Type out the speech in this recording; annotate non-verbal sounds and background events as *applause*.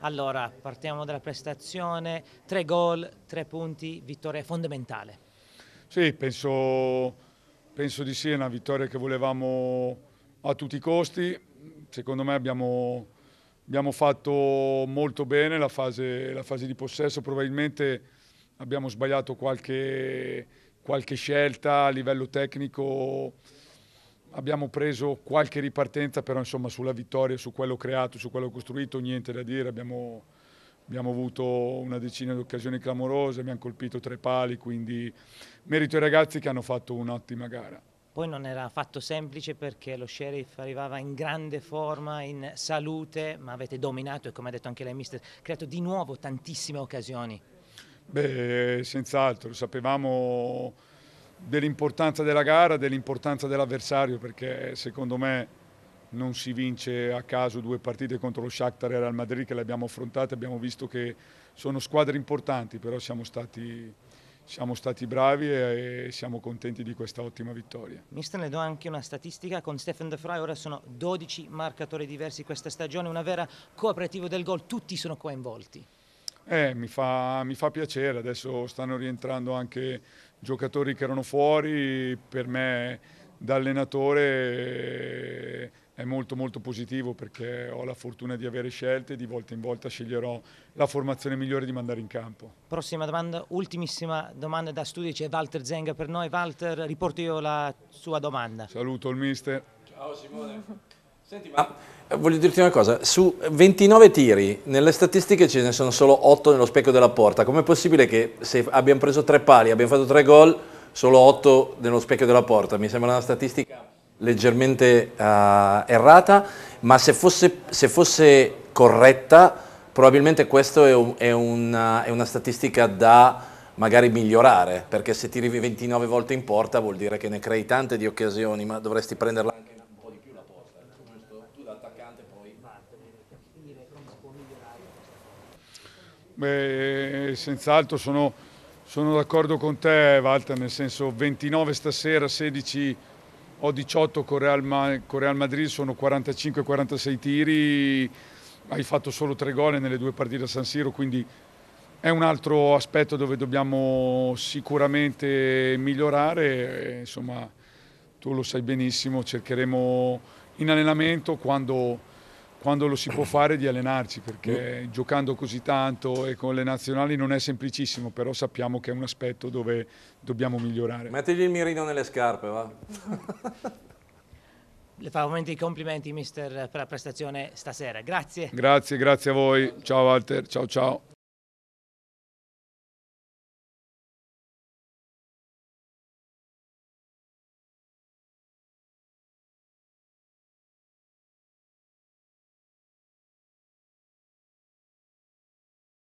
Allora, partiamo dalla prestazione, tre gol, tre punti, vittoria fondamentale. Sì, penso, penso di sì, è una vittoria che volevamo a tutti i costi. Secondo me abbiamo, abbiamo fatto molto bene la fase, la fase, di possesso, probabilmente abbiamo sbagliato qualche, qualche scelta a livello tecnico abbiamo preso qualche ripartenza, però insomma sulla vittoria, su quello creato, su quello costruito, niente da dire. Abbiamo, abbiamo avuto una decina di occasioni clamorose, abbiamo colpito tre pali, quindi merito ai ragazzi che hanno fatto un'ottima gara. Poi non era affatto semplice perché lo sheriff arrivava in grande forma, in salute, ma avete dominato e come ha detto anche lei mister, creato di nuovo tantissime occasioni. Beh, senz'altro, sapevamo dell'importanza della gara, dell'importanza dell'avversario, perché eh, secondo me non si vince a caso due partite contro lo Shakhtar e il Real Madrid che le abbiamo affrontate, abbiamo visto che sono squadre importanti, però siamo stati, siamo stati bravi e siamo contenti di questa ottima vittoria. Mister, ne do anche una statistica, con Stefan De Vrij ora sono 12 marcatori diversi questa stagione, una vera cooperativa del gol, tutti sono coinvolti. Eh, mi, fa, mi fa piacere, adesso stanno rientrando anche giocatori che erano fuori, per me da allenatore è molto molto positivo perché ho la fortuna di avere scelte, e di volta in volta sceglierò la formazione migliore di mandare in campo. Prossima domanda, ultimissima domanda da studio, c'è Walter Zenga per noi. Walter, riporto io la sua domanda. Saluto il mister. Ciao Simone. Senti, ma eh, voglio dirti una cosa, su 29 tiri, nelle statistiche ce ne sono solo 8 nello specchio della porta, com'è possibile che se abbiamo preso 3 pali, abbiamo fatto 3 gol, solo 8 nello specchio della porta? Mi sembra una statistica leggermente uh, errata, ma se fosse, se fosse, corretta, probabilmente questa è, un, è, una, è una statistica da magari migliorare, perché se tiri 29 volte in porta vuol dire che ne crei tante di occasioni, ma dovresti prenderla beh, senz'altro sono, sono d'accordo con te Walter, nel senso 29 stasera, 16 o 18 con Real, con Real Madrid sono 45-46 tiri, hai fatto solo tre gol nelle due partite a San Siro, quindi è un altro aspetto dove dobbiamo sicuramente migliorare, insomma tu lo sai benissimo, cercheremo in allenamento quando quando lo si può fare di allenarci perché giocando così tanto e con le nazionali non è semplicissimo però sappiamo che è un aspetto dove dobbiamo migliorare mettegli il mirino nelle scarpe va *laughs* le fa veramente i complimenti mister per la prestazione stasera grazie grazie grazie a voi ciao Walter ciao ciao